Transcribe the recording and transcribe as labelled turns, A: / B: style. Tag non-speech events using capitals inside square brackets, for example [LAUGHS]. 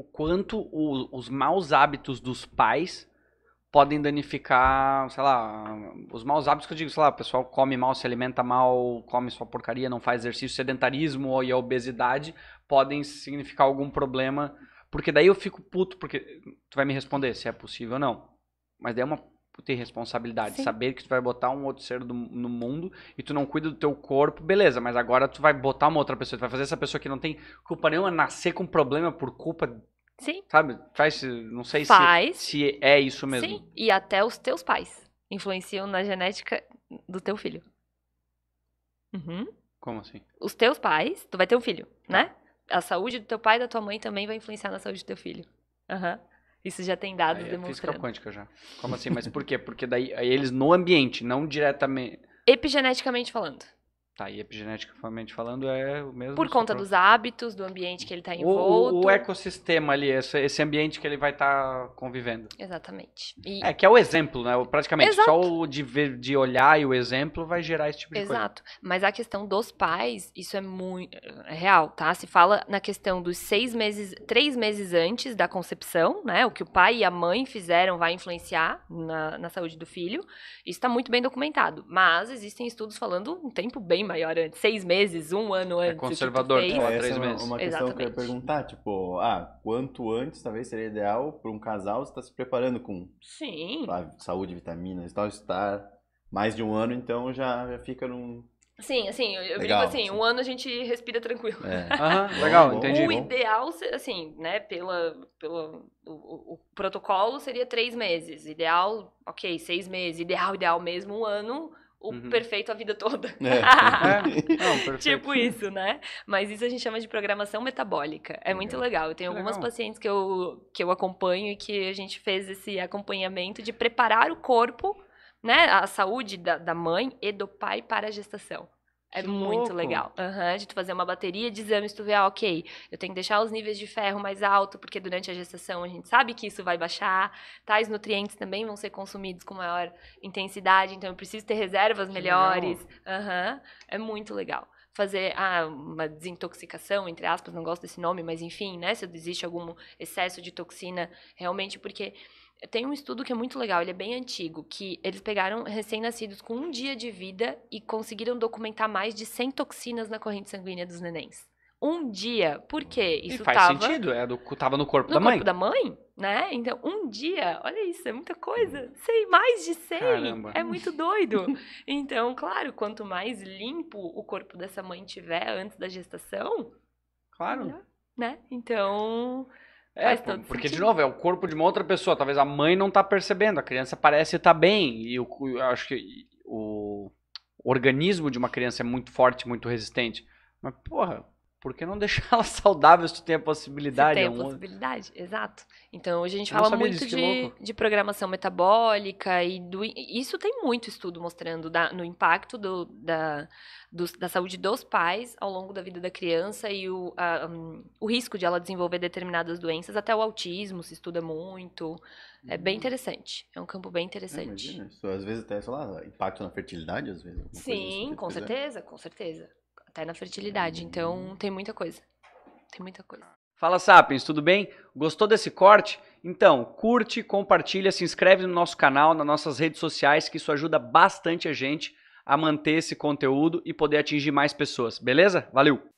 A: o quanto o, os maus hábitos dos pais podem danificar, sei lá, os maus hábitos que eu digo, sei lá, o pessoal come mal, se alimenta mal, come sua porcaria, não faz exercício, sedentarismo e a obesidade podem significar algum problema, porque daí eu fico puto, porque tu vai me responder se é possível ou não. Mas daí é uma ter responsabilidade, Sim. saber que tu vai botar um outro ser do, no mundo e tu não cuida do teu corpo, beleza, mas agora tu vai botar uma outra pessoa, tu vai fazer essa pessoa que não tem culpa nenhuma nascer com problema por culpa Sim. Sabe? Faz, não sei Faz. Se, se é isso mesmo. Sim,
B: e até os teus pais influenciam na genética do teu filho. Uhum. Como assim? Os teus pais, tu vai ter um filho, tá. né? A saúde do teu pai e da tua mãe também vai influenciar na saúde do teu filho. Uhum. Isso já tem dados aí, é demonstrando. física
A: quântica já. Como assim? Mas por quê? Porque daí eles no ambiente, não diretamente.
B: Epigeneticamente falando.
A: Tá, e epigeneticamente falando é o mesmo. Por conta dos
B: hábitos, do ambiente que ele está envolto. O, o,
A: ecossistema ali, esse, esse ambiente que ele vai estar tá convivendo.
B: Exatamente. E... É
A: que é o exemplo, né? Praticamente. Exato. Só o de, ver, de olhar e o exemplo vai gerar esse tipo de Exato. coisa. Exato.
B: Mas a questão dos pais, isso é muito é real, tá? Se fala na questão dos seis meses, três meses antes da concepção, né? O que o pai e a mãe fizeram vai influenciar na, na saúde do filho. Isso está muito bem documentado. Mas existem estudos falando um tempo bem maior antes, seis meses, um ano é antes. É conservador, tipo, é, três é uma, meses. Uma questão Exatamente. que eu ia
A: perguntar, tipo, ah, quanto antes talvez seria ideal para um casal estar se preparando com
B: Sim. Lá,
A: saúde, vitaminas e tal, estar mais de um ano, então já, já fica num,
B: Sim, assim, eu legal, brinco assim, sim. um ano a gente respira tranquilo. É. Aham, [LAUGHS] legal, entendi. O ideal, assim, né, pela, pela, o, o, protocolo seria três meses. Ideal, ok, seis meses. Ideal, ideal mesmo, um ano o uhum. perfeito a vida toda. É. [LAUGHS] é. Não, tipo isso, né? Mas isso a gente chama de programação metabólica. É legal. muito é. legal. Eu tenho algumas legal. pacientes que eu, que eu acompanho e que a gente fez esse acompanhamento de preparar o corpo, né? A saúde da, da mãe e do pai para a gestação. É que muito louco. legal. Uhum, de tu fazer uma bateria de exames, tu vê, ah, ok, eu tenho que deixar os níveis de ferro mais alto, porque durante a gestação a gente sabe que isso vai baixar, tais nutrientes também vão ser consumidos com maior intensidade, então eu preciso ter reservas que melhores. Uhum, é muito legal. Fazer ah, uma desintoxicação, entre aspas, não gosto desse nome, mas enfim, né? Se existe algum excesso de toxina, realmente, porque tem um estudo que é muito legal, ele é bem antigo, que eles pegaram recém-nascidos com um dia de vida e conseguiram documentar mais de 100 toxinas na corrente sanguínea dos nenéns. Um dia, por quê? Isso e faz tava, sentido,
A: é do, tava no corpo no da mãe. No corpo da
B: mãe, né? Então, um dia, olha isso, é muita coisa. Hum. Sei, mais de 100, Caramba. é muito doido. [LAUGHS] então, claro, quanto mais limpo o corpo dessa mãe tiver antes da gestação... Claro. Né? Então...
A: É, porque, sentido. de novo, é o corpo de uma outra pessoa. Talvez a mãe não tá percebendo, a criança parece estar tá bem. E eu, eu acho que o organismo de uma criança é muito forte, muito resistente. Mas, porra, por que não deixar ela [LAUGHS] saudável se tu tem a possibilidade? Se tem a é
B: possibilidade, exato. Então, hoje a gente eu fala muito disso, de, de programação metabólica e do, isso tem muito estudo mostrando da, no impacto do, da, do, da saúde dos pais ao longo da vida da criança e o, a, um, o risco de ela desenvolver determinadas doenças, até o autismo se estuda muito. É bem uhum. interessante. É um campo bem interessante. É, imagina,
A: isso, às vezes até, sei lá, impacto na fertilidade, às vezes. Sim, com tipo, é. certeza,
B: com certeza até na fertilidade. Então tem muita coisa. Tem muita coisa.
A: Fala Sapiens, tudo bem? Gostou desse corte? Então, curte, compartilha, se inscreve no nosso canal, nas nossas redes sociais, que isso ajuda bastante a gente a manter esse conteúdo e poder atingir mais pessoas, beleza? Valeu!